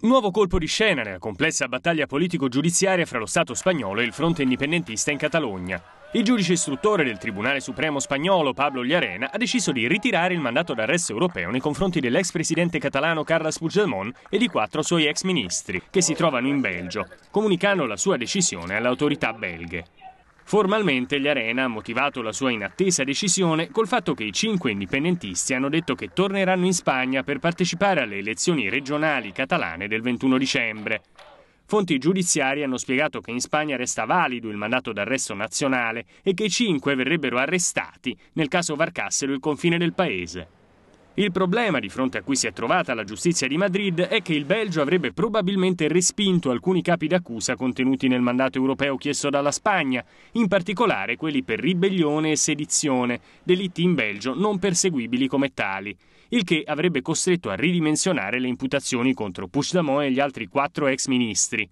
Nuovo colpo di scena nella complessa battaglia politico-giudiziaria fra lo Stato spagnolo e il fronte indipendentista in Catalogna. Il giudice istruttore del Tribunale Supremo spagnolo, Pablo Llarena, ha deciso di ritirare il mandato d'arresto europeo nei confronti dell'ex presidente catalano Carles Puigdemont e di quattro suoi ex ministri, che si trovano in Belgio, comunicando la sua decisione alle autorità belghe. Formalmente gli Arena ha motivato la sua inattesa decisione col fatto che i cinque indipendentisti hanno detto che torneranno in Spagna per partecipare alle elezioni regionali catalane del 21 dicembre. Fonti giudiziarie hanno spiegato che in Spagna resta valido il mandato d'arresto nazionale e che i cinque verrebbero arrestati nel caso varcassero il confine del paese. Il problema di fronte a cui si è trovata la giustizia di Madrid è che il Belgio avrebbe probabilmente respinto alcuni capi d'accusa contenuti nel mandato europeo chiesto dalla Spagna, in particolare quelli per ribellione e sedizione, delitti in Belgio non perseguibili come tali, il che avrebbe costretto a ridimensionare le imputazioni contro Puigdemont e gli altri quattro ex ministri.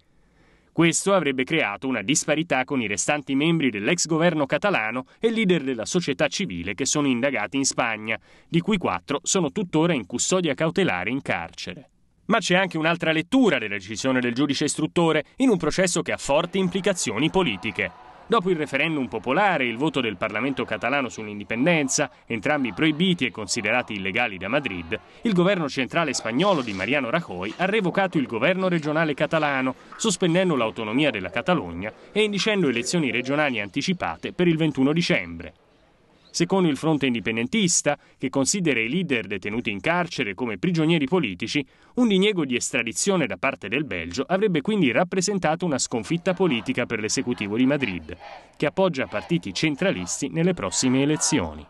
Questo avrebbe creato una disparità con i restanti membri dell'ex governo catalano e leader della società civile che sono indagati in Spagna, di cui quattro sono tuttora in custodia cautelare in carcere. Ma c'è anche un'altra lettura della decisione del giudice istruttore in un processo che ha forti implicazioni politiche. Dopo il referendum popolare e il voto del Parlamento catalano sull'indipendenza, entrambi proibiti e considerati illegali da Madrid, il governo centrale spagnolo di Mariano Rajoy ha revocato il governo regionale catalano, sospendendo l'autonomia della Catalogna e indicendo elezioni regionali anticipate per il 21 dicembre secondo il fronte indipendentista, che considera i leader detenuti in carcere come prigionieri politici, un diniego di estradizione da parte del Belgio avrebbe quindi rappresentato una sconfitta politica per l'esecutivo di Madrid, che appoggia partiti centralisti nelle prossime elezioni.